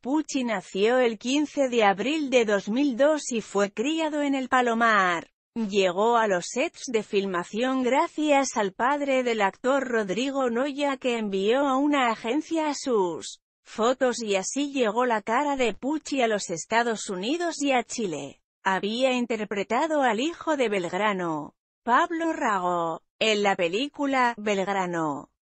Pucci nació el 15 de abril de 2002 y fue criado en El Palomar. Llegó a los sets de filmación gracias al padre del actor Rodrigo Noya que envió a una agencia a sus fotos y así llegó la cara de Pucci a los Estados Unidos y a Chile. Había interpretado al hijo de Belgrano, Pablo Rago, en la película Belgrano.